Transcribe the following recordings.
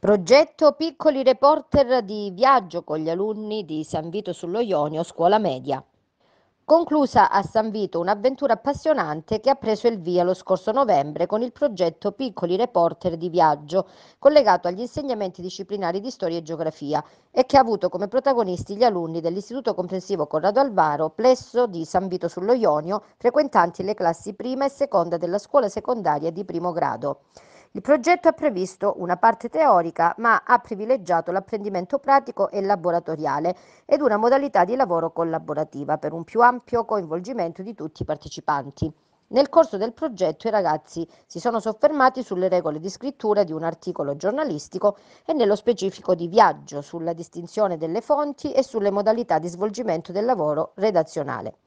Progetto Piccoli Reporter di viaggio con gli alunni di San Vito sullo Ionio, scuola media. Conclusa a San Vito un'avventura appassionante che ha preso il via lo scorso novembre con il progetto Piccoli Reporter di viaggio, collegato agli insegnamenti disciplinari di storia e geografia e che ha avuto come protagonisti gli alunni dell'Istituto Comprensivo Corrado Alvaro, plesso di San Vito sullo Ionio, frequentanti le classi prima e seconda della scuola secondaria di primo grado. Il progetto ha previsto una parte teorica, ma ha privilegiato l'apprendimento pratico e laboratoriale ed una modalità di lavoro collaborativa per un più ampio coinvolgimento di tutti i partecipanti. Nel corso del progetto i ragazzi si sono soffermati sulle regole di scrittura di un articolo giornalistico e nello specifico di viaggio, sulla distinzione delle fonti e sulle modalità di svolgimento del lavoro redazionale.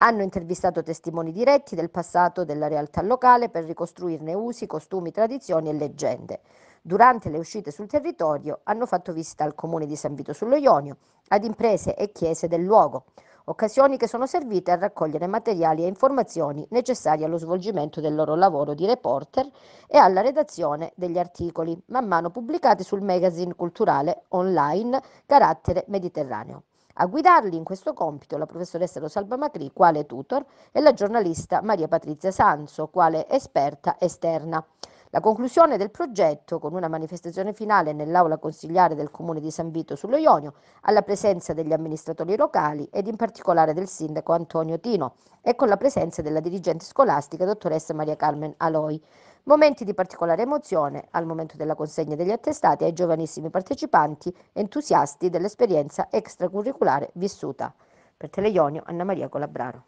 Hanno intervistato testimoni diretti del passato della realtà locale per ricostruirne usi, costumi, tradizioni e leggende. Durante le uscite sul territorio hanno fatto visita al comune di San Vito sullo Ionio, ad imprese e chiese del luogo, occasioni che sono servite a raccogliere materiali e informazioni necessarie allo svolgimento del loro lavoro di reporter e alla redazione degli articoli, man mano pubblicati sul magazine culturale online Carattere Mediterraneo. A guidarli in questo compito la professoressa Rosalba Macri, quale tutor, e la giornalista Maria Patrizia Sanso, quale esperta esterna. La conclusione del progetto, con una manifestazione finale nell'aula consigliare del comune di San Vito sullo Ionio, alla presenza degli amministratori locali ed in particolare del sindaco Antonio Tino e con la presenza della dirigente scolastica dottoressa Maria Carmen Aloi. Momenti di particolare emozione al momento della consegna degli attestati ai giovanissimi partecipanti entusiasti dell'esperienza extracurriculare vissuta. Per Teleionio, Anna Maria Colabraro.